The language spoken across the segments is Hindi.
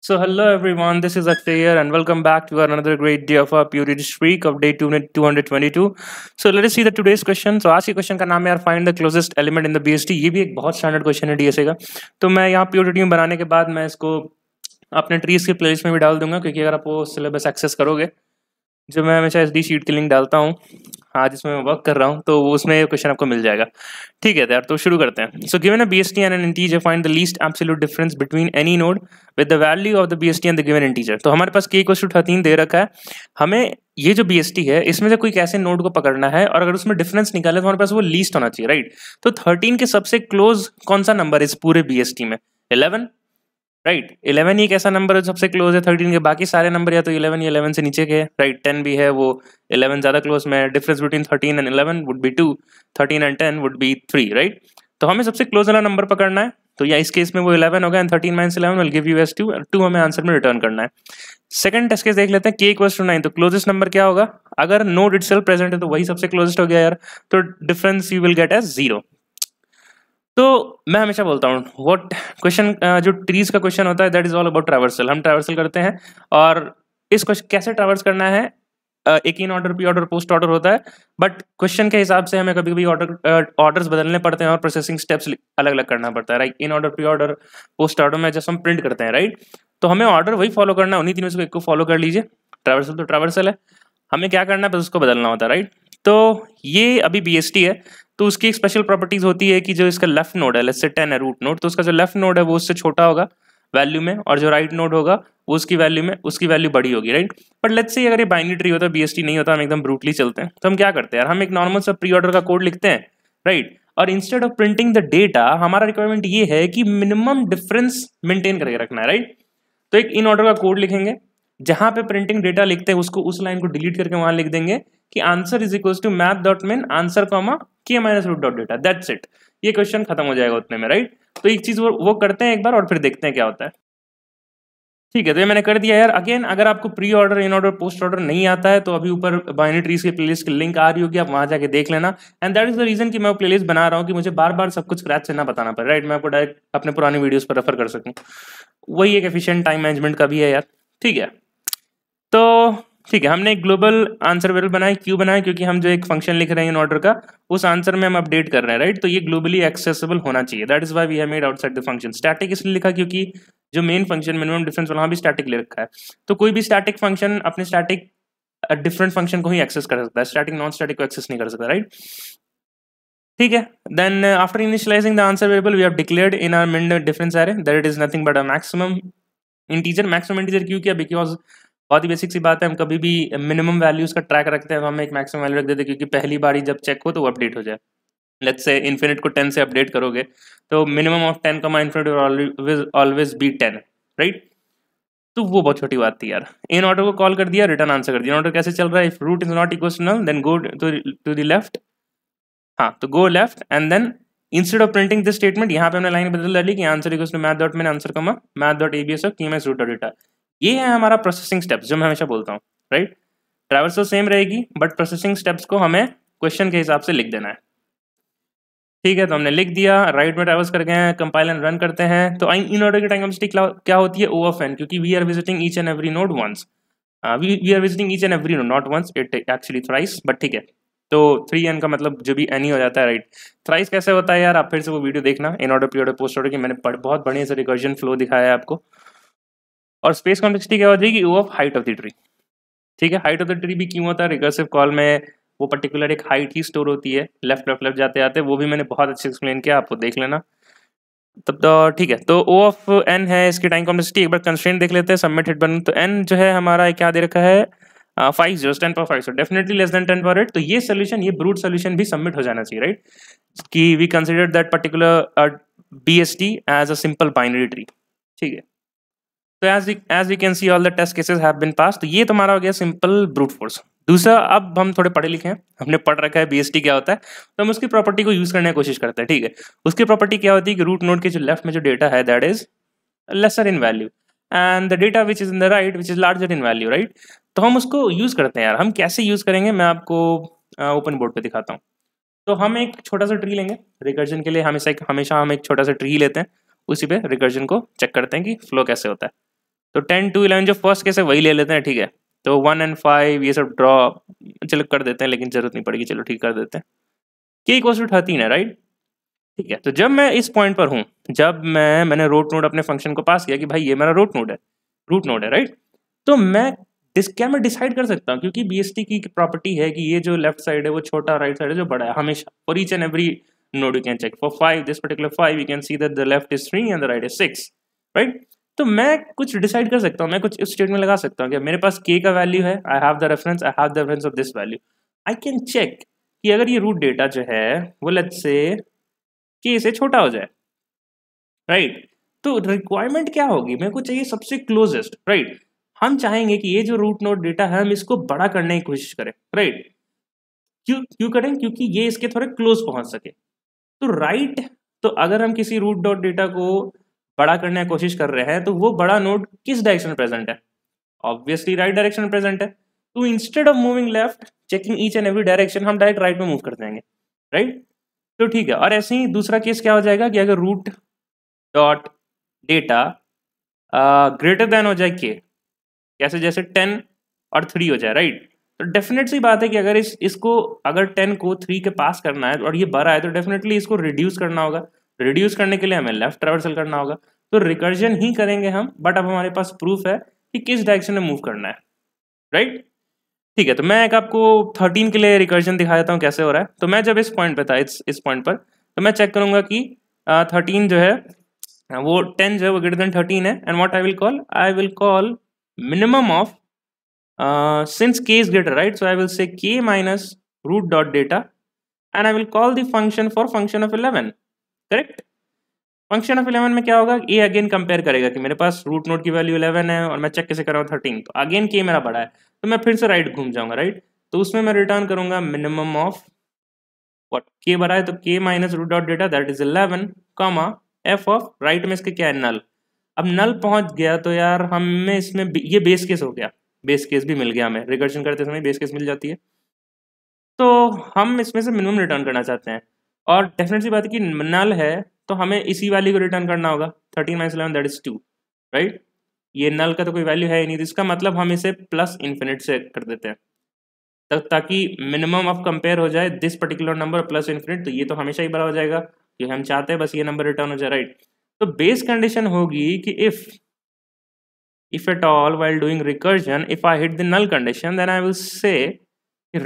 So hello everyone, this is Akshay here and welcome back to another great day of our Purity Streak of day 222. So let us see the today's question. So आज के क्वेश्चन का नाम है यार find the closest element in the BST ये भी एक बहुत स्टैंडर्ड क्वेश्चन है डीएसए का तो मैं यहाँ प्योरिटी में बनाने के बाद मैं इसको अपने ट्रीज के प्लेलिस्ट में भी डाल दूंगा क्योंकि अगर आप वो सिलेबस एक्सेस करोगे जो मैं हमेशा एस डी शीट की लिंक डालता हूँ हाँ जिसमें मैं वर्क कर रहा हूँ तो उसमें क्वेश्चन आपको मिल जाएगा ठीक है यार तो शुरू करते हैं so given a B S T and an integer find the least absolute difference between any node with the value of the B S T and the given integer तो हमारे पास के क्वेश्चन थर्टीन दे रखा है हमें ये जो बी एस टी है इसमें से कोई कैसे नोड को पकड़ना है और अगर उसमें डिफरेंस निकाले तो हमारे पास वो लीस्ट होना चाहिए राइट तो थर्टीन के सबसे क्लोज कौन सा नंबर है इस पूरे बी एस टी में इलेवन राइट इलेवन ही कैसा नंबर है सबसे क्लोज है थर्टीन के बाकी सारे नंबर या तो इलेवन या इलेवन से नीचे के राइट टेन भी है वो इलेवन ज्यादा क्लोज में difference between thirteen and eleven would be two thirteen and ten would be three right तो हमें सबसे क्लोज वाला नंबर पकड़ना है तो या इस केस में वो इलेवन होगा and thirteen minus eleven will give you as two two हमें आंसर में रिटर्न करना है सेकंड टेस्ट केस देख लेते हैं के इक्वल्स टू नाइन तो क्लोजेस्ट नंबर क्या होगा अगर नो इट प्रेजेंट है तो वही सबसे क्लोजेस्ट हो गया यार तो difference you will get as zero तो मैं हमेशा बोलता हूँ वो क्वेश्चन जो ट्रीज का क्वेश्चन होता है that is all about traversal हम ट्रैवर्सल करते हैं और इस क्वेश्चन कैसे ट्रैवर्स करना है एक in order pre order post order होता है बट क्वेश्चन के हिसाब से हमें कभी कभी ऑर्डर ऑर्डर्स बदलने पड़ते हैं और प्रोसेसिंग स्टेप्स अलग अलग करना पड़ता है right in order pre order post order में जैसे हम प्रिंट करते हैं राइट तो हमें ऑर्डर वही फॉलो करना है उन्हीं तीनों से एक को फॉलो कर लीजिए ट्रैवर्सल तो ट्रैवर्सल है हमें क्या करना है बस उसको बदलना होता है राइट तो ये अभी बी है तो उसकी एक स्पेशल प्रॉपर्टीज होती है कि जो इसका लेफ्ट नोड है लेट्स से टेन है रूट नोड तो उसका जो लेफ्ट नोड है वो उससे छोटा होगा वैल्यू में और जो राइट नोड होगा वो उसकी वैल्यू में उसकी वैल्यू बड़ी होगी राइट बट लेट्स से अगर ये बाइनरी ट्री होता बी नहीं होता हम एकदम ब्रूटली चलते हैं तो हम क्या करते हैं यार हम एक नॉर्मल सा प्री ऑर्डर का कोड लिखते हैं राइट और instead of printing the data हमारा रिक्वायरमेंट ये है कि मिनिमम डिफरेंस मेंटेन करके रखना है राइट तो एक इन ऑर्डर का कोड लिखेंगे जहां पे प्रिंटिंग डेटा लिखते हैं उसको उस लाइन को डिलीट करके वहां लिख देंगे कि answer is equal to math dot min answer comma K minus root dot data that's it ये क्वेश्चन खत्म हो जाएगा उतने में राइट तो एक चीज वो वो करते हैं एक बार और फिर देखते हैं क्या होता है ठीक है तो ये मैंने कर दिया यार अगेन अगर आपको pre order in order post order नहीं आता है तो अभी ऊपर बाइनरी ट्रीज के प्लेलिस्ट की लिंक आ रही होगी आप वहां जाके देख लेना and that is the reason कि मैं प्लेलिस्ट बना रहा हूँ कि मुझे बार बार सब कुछ स्क्रैच से ना बताना पड़े राइट मैं आपको डायरेक्ट अपने पुराने वीडियोज पर रेफर कर सकूँ वही एक एफिशियंट टाइम मैनेजमेंट का भी है यार ठीक है तो ठीक है हमने एक ग्लोबल आंसर वेरियबल बनाया क्यों बनाया क्योंकि हम जो एक फंक्शन लिख रहे हैं इन ऑर्डर का उस आंसर में हम अपडेट कर रहे हैं राइट तो ये ग्लोबली एक्सेसिबल होना चाहिए दैट इज वाई वी है made outside the function static इसलिए लिखा क्योंकि जो मेन फंक्शन मिनिमम डिफरेंस वहाँ भी स्टैटिक ले रखा है तो कोई भी स्टैटिक फंक्शन अपने स्टैटिक डिफरेंट फंक्शन को ही एक्सेस कर सकता है स्टैटिक नॉन स्टैटिक को एक्सेस नहीं कर सकता राइट ठीक है then after initialising the answer variable we have declared in our min difference are that it is nothing but a maximum integer maximum integer क्यों किया बिकॉज बहुत ही बेसिक सी बात है हम कभी भी मिनिमम वैल्यूज़ का ट्रैक रखते हैं तो हम एक मैक्सिमम वैल्यू रख देते हैं क्योंकि पहली बार ही जब चेक हो तो वो अपडेट हो जाए लेट्स से इन्फिनिट को टेन से अपडेट करोगे तो मिनिमम ऑफ टेन का infinite always be ten right तो वो बहुत छोटी बात थी यार इन ऑर्डर को कॉल कर दिया रिटर्न आंसर कर दिया ऑर्डर कैसे चल रहा है if root is not equational then go to the left हाँ तो go left and then instead of printing this statement यहाँ पे हमने लाइन बदल डाली कि आंसर इक्वल मैथ डॉट मैंने answer comma math dot A B S of K M root dot data ये है हमारा प्रोसेसिंग स्टेप्स जो मैं हमेशा बोलता हूँ राइट ट्रैवर्सल सेम रहेगी बट प्रोसेसिंग स्टेप्स को हमें क्वेश्चन के हिसाब से लिख देना है ठीक है तो हमने लिख दिया राइट में ट्रैवल्स कर गए हैं कंपाइल एंड रन करते हैं तो इन ऑर्डर की टाइम कंसिटी क्या होती है ओ ऑफ एन क्योंकि we are visiting each and every node once we are visiting each and every node not once it actually thrice but ठीक है तो थ्री एन का मतलब जो भी एन ही हो जाता है राइट थ्राइस कैसे होता है यार आप फिर से वो वीडियो देखना in order pre order post order की मैंने बहुत बढ़िया से रिकर्जन फ्लो दिखाया है आपको और स्पेस कॉम्प्लेक्सिटी क्या हो जाएगी वो of height of the tree ठीक है हाइट ऑफ द ट्री भी क्यों होता है रिकर्सिव कॉल में वो पर्टिकुलर एक हाइट ही स्टोर होती है लेफ्ट लेफ्ट लेफ्ट जाते आते वो भी मैंने बहुत अच्छे एक्सप्लेन किया आपको देख लेना तब तो ठीक है तो ओ ऑफ एन है इसकी टाइम कॉम्प्लेक्सिटी एक बार कंस्ट्रेंट देख लेते हैं सबमिट हिट बन तो एन जो है हमारा क्या दे रखा है फाइव जीरो टेन पर five so definitely less than ten पर एट तो ये सोल्यूशन ये ब्रूट सोल्यूशन भी सबमिट हो जाना चाहिए राइट कि we consider that particular B S T as a simple binary tree ठीक है तो as as you can see all the test cases have been pass तो ये तुम्हारा हो गया सिंपल ब्रूट फोर्स दूसरा अब हम थोड़े पढ़े लिखे हैं हमने पढ़ रखा है बीएसटी क्या होता है तो हम उसकी प्रॉपर्टी को यूज करने की कोशिश करते हैं ठीक है उसकी प्रॉपर्टी क्या होती है कि रूट नोड के जो लेफ्ट में जो डेटा है that is lesser in value and the data which is in the right which is larger in value right तो हम उसको यूज करते हैं यार हम कैसे यूज करेंगे मैं आपको ओपन बोर्ड पर दिखाता हूँ तो हम एक छोटा सा ट्री लेंगे रिकर्जन के लिए हमेशा हमेशा हम एक छोटा सा ट्री लेते हैं उसी पे रिकर्जन को चेक करते हैं कि फ्लो कैसे होता है तो टेन टू इलेवन जो फर्स्ट केस है वही ले लेते हैं ठीक है तो वन एंड फाइव ये सब ड्रॉ चलो कर देते हैं लेकिन जरूरत नहीं पड़ेगी चलो ठीक कर देते हैं के इक्वल टू थर्टीन है राइट ठीक है तो जब मैं इस पॉइंट पर हूँ जब मैं मैंने रोट नोड अपने फंक्शन को पास किया कि भाई ये मेरा रूट नोड है रूट नोड है राइट तो मैं डिस क्या मैं डिसाइड कर सकता हूँ क्योंकि बी की प्रॉपर्टी है कि ये जो लेफ्ट साइड है वो छोटा राइट साइड है जो बड़ा है हमेशा for each and every node you can check for five this particular five you can see that the left is three and the right is six right तो मैं कुछ डिसाइड कर सकता हूँ मैं कुछ इस स्टेट में लगा सकता हूँ कि मेरे पास के का वैल्यू है I have the reference I have the reference of this value I can check कि अगर ये रूट डेटा जो है वो लत से के से छोटा हो जाए राइट right. तो रिक्वायरमेंट क्या होगी मेरे को चाहिए सबसे क्लोजेस्ट राइट right. हम चाहेंगे कि ये जो रूट नोट डेटा है हम इसको बड़ा करने की कोशिश करें राइट right. क्यों क्यों करें क्योंकि ये इसके थोड़े क्लोज पहुंच सके तो राइट right, तो अगर हम किसी रूट डॉट डेटा को बड़ा करने की कोशिश कर रहे हैं तो वो बड़ा नोड किस डायरेक्शन में प्रेजेंट है ऑब्वियसली राइट डायरेक्शन में प्रेजेंट है तो instead of moving left checking each and every direction हम डायरेक्ट राइट में मूव कर देंगे राइट तो ठीक है और ऐसे ही दूसरा केस क्या हो जाएगा कि अगर root dot data greater than हो जाए के कैसे जैसे टेन और थ्री हो जाए राइट तो डेफिनेट सी बात है कि अगर इस इसको अगर टेन को थ्री के पास करना है और ये बारह है तो डेफिनेटली इसको रिड्यूस करना होगा रिड्यूस करने के लिए हमें लेफ्ट ट्रेवर्सल करना होगा तो रिकर्जन ही करेंगे हम बट अब हमारे पास प्रूफ है कि किस डायरेक्शन में मूव करना है राइट ठीक है तो मैं एक आपको थर्टीन के लिए रिकर्जन दिखा देता हूँ कैसे हो रहा है तो मैं जब इस पॉइंट पे था इस इस पॉइंट पर तो मैं चेक करूंगा कि थर्टीन जो है वो टेन जो है वो ग्रेटर देन थर्टीन है and what I will call I will call minimum of since K is greater right so I will say K minus root dot data and I will call the function for function of eleven correct function of eleven में क्या होगा ए अगेन कंपेयर करेगा कि मेरे पास रूट नोट की वैल्यू इलेवन है और मैं चेक कैसे कर रहा हूँ थर्टीन तो अगेन के मेरा बड़ा है तो मैं फिर से राइट घूम जाऊंगा राइट तो उसमें मैं रिटर्न करूंगा मिनिमम ऑफ वॉट के बड़ा है तो K minus root dot data that is eleven comma F of right में इसके क्या है नल अब नल पहुंच गया तो यार हमें इसमें ये बेस केस हो गया बेस केस भी मिल गया हमें रिकर्शन करते समय बेस केस मिल जाती है तो हम इसमें से मिनिमम रिटर्न करना चाहते हैं और डेफिनेट सी बात है कि नल है तो हमें इसी वैल्यू को रिटर्न करना होगा thirteen minus eleven that is two right ये नल का तो कोई वैल्यू है ही नहीं तो इसका मतलब हम इसे प्लस इन्फिनिट से कर देते हैं तब ताकि मिनिमम ऑफ कंपेयर हो जाए this particular number plus infinite तो ये तो हमेशा ही बड़ा हो जाएगा क्योंकि हम चाहते हैं बस ये नंबर रिटर्न हो जाए राइट तो बेस कंडीशन होगी कि if if at all while doing recursion if I hit the null condition then I will say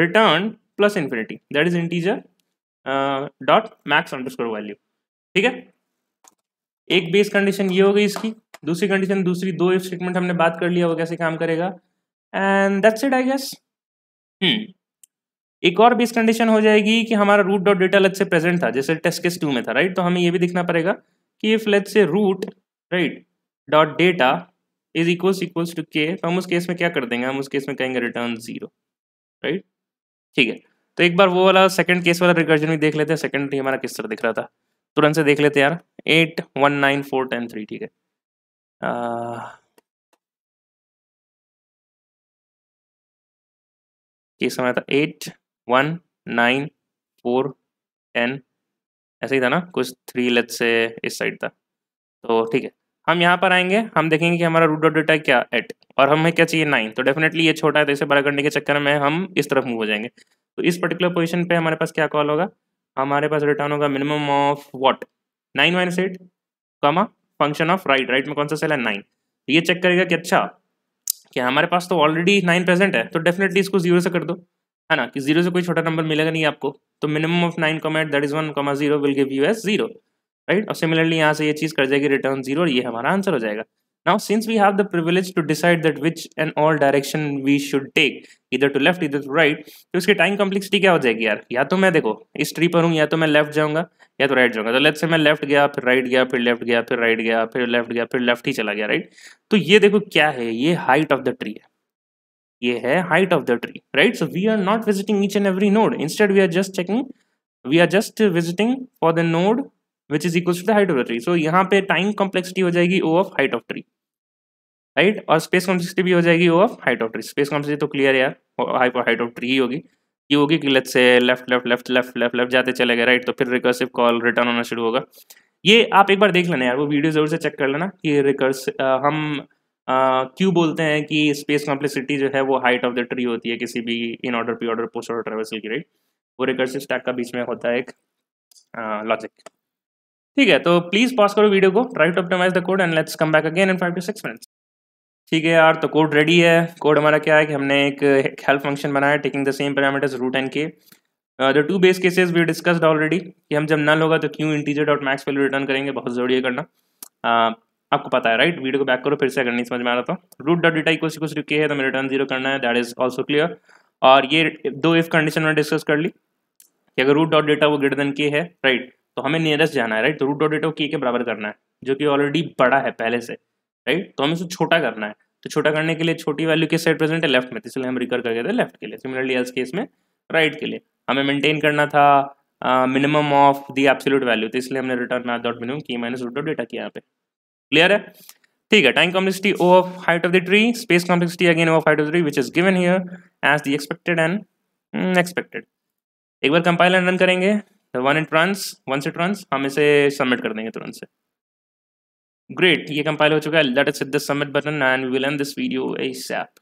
return plus infinity that is integer dot max underscore value ठीक है एक बेस कंडीशन ये हो गई इसकी दूसरी कंडीशन दूसरी दो इफ स्टेटमेंट हमने बात कर लिया वो कैसे काम करेगा and that's it I guess एक और बेस कंडीशन हो जाएगी कि हमारा रूट डॉट डेटा अलग से प्रेजेंट था जैसे टेस्ट केस टू में था राइट तो हमें ये भी दिखना पड़ेगा कि if let say root right dot data is equals equals to K तो हम उस केस में क्या कर देंगे हम उस केस में कहेंगे रिटर्न जीरो राइट ठीक है तो एक बार वो वाला सेकंड केस वाला रिकर्जन भी देख लेते हैं सेकंड हमारा किस तरह दिख रहा था तुरंत से देख लेते हैं यार eight one nine four ten three ठीक है केस हमारा था eight one nine four ten ऐसे ही था ना कुछ थ्री लेट से इस साइड था तो ठीक है हम यहाँ पर आएंगे हम देखेंगे कि हमारा रूट डॉट डेटा क्या एट और हमें क्या चाहिए नाइन तो डेफिनेटली ये छोटा है तो इसे बड़ा करने के चक्कर में हम इस तरफ मूव हो जाएंगे तो इस पर्टिकुलर पोजिशन पे हमारे पास क्या कॉल होगा हमारे पास रिटर्न होगा minimum of what nine minus eight comma function of right right में कौन सा सेल है नाइन तो ये चेक करेगा कि अच्छा कि हमारे पास तो ऑलरेडी नाइन प्रेजेंट है तो डेफिनेटली इसको जीरो से कर दो है ना कि जीरो से कोई छोटा नंबर मिलेगा नहीं आपको तो minimum of nine comma eight that is one comma zero will give you as zero right और सिमिलरली यहाँ से ये चीज़ कर जाएगी रिटर्न जीरो और ये हमारा आंसर हो जाएगा Now, since we have the privilege to decide that which and all direction we should take, इधर टू लेफ्ट इधर टू राइट तो उसकी टाइम complexity क्या हो जाएगी यार या तो मैं देखो इस ट्री पर हूँ या तो मैं लेफ्ट जाऊँगा या तो राइट जाऊँगा तो लेफ्ट से मैं लेफ्ट गया फिर राइट गया फिर लेफ्ट गया फिर राइट गया फिर लेफ्ट गया फिर लेफ्ट ही चला गया राइट तो ये देखो क्या है ये हाइट ऑफ द ट्री है ये है height of the tree right so we are not visiting each and every node instead we are just checking we are just visiting for the node which is equal to the height of the tree so यहाँ पे टाइम कॉम्प्लेक्सिटी हो जाएगी O of height of tree right और स्पेस कॉम्प्लेक्सिटी भी हो जाएगी वो of height of tree space complexity तो क्लियर है यार हाइट ऑफ ट्री ही होगी ये होगी कि let say left left left left left left जाते चले गए राइट तो फिर रिकर्सिव कॉल रिटर्न होना शुरू होगा ये आप एक बार देख लेना यार वो वीडियो जरूर से चेक कर लेना कि रिकर्स हम आ, क्यों बोलते हैं कि स्पेस कॉम्प्लेक्सिटी जो है वो हाइट ऑफ द ट्री होती है किसी भी in order pre order post order traversal की राइट वो रिकर्सिव स्टैक का बीच में होता है एक लॉजिक ठीक है तो प्लीज़ पॉज करो वीडियो को try to optimize the code and let's come back again in five to six minutes ठीक है यार तो कोड रेडी है कोड हमारा क्या है कि हमने एक हेल्प फंक्शन बनाया taking the same parameters root and K the two base cases we discussed already कि हम जब नल होगा तो क्यों integer dot max value return करेंगे बहुत जरूरी है करना uh, आपको पता है राइट वीडियो को बैक करो फिर से अगर नहीं समझ में आ रहा तो रूट डॉट डेटा इक्वल कुछ के है तो हमें रिटर्न जीरो करना है दैट इज ऑल्सो क्लियर और ये दो इफ कंडीशन में डिस्कस कर ली कि अगर रूट डॉट डेटा वो ग्रेटर देन के है राइट तो हमें नियरेस्ट जाना है राइट तो रूट डॉट डेटा के के बराबर करना है जो कि ऑलरेडी बड़ा है पहले से राइट तो हमें इसको छोटा करना है तो छोटा करने के लिए छोटी वैल्यू किस साइड प्रेजेंट है लेफ्ट में इसलिए हम रिकर कर गए थे लेफ्ट के लिए सिमिलरली एल्स केस में राइट के लिए हमें मेंटेन करना था minimum of the absolute value तो इसलिए हमने रिटर्न आर डॉट मिनिमम की माइनस रूट डॉट डेटा किया यहाँ पे क्लियर है ठीक है time complexity O of height of the tree space complexity again O of height of the tree which is given here as the expected and expected एक बार कंपाइल एंड रन करेंगे one it runs one set runs हम इसे सबमिट कर देंगे तुरंत से ग्रेट ये कंपाइल हो चुका है let us hit the submit button and we will end this video ASAP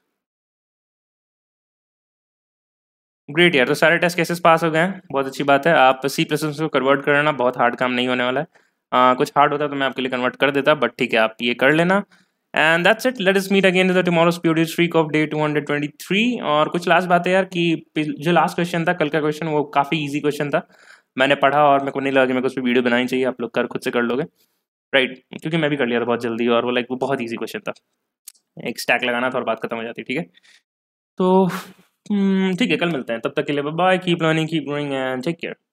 great यार तो सारे टेस्ट केसेस पास हो गए हैं बहुत अच्छी बात है आप सी प्लस को कन्वर्ट करना बहुत हार्ड काम नहीं होने वाला है uh, कुछ हार्ड होता तो मैं आपके लिए कन्वर्ट कर देता बट ठीक है आप ये कर लेना and that's it let's meet again the tomorrow speed streak of day 223 और कुछ लास्ट बात है यार कि जो लास्ट क्वेश्चन था कल का क्वेश्चन वो काफ़ी ईजी क्वेश्चन था मैंने पढ़ा और मेरे को नहीं लगा कि मेरे को उस पर वीडियो बनानी चाहिए आप लोग कर खुद से कर लोगे राइट right. क्योंकि मैं भी कर लिया था बहुत जल्दी और वो लाइक वो बहुत ईजी क्वेश्चन था एक स्टैक लगाना था और बात खत्म हो जाती ठीक है तो हम्म, ठीक है कल मिलते हैं तब तक के लिए bye keep learning keep growing and take care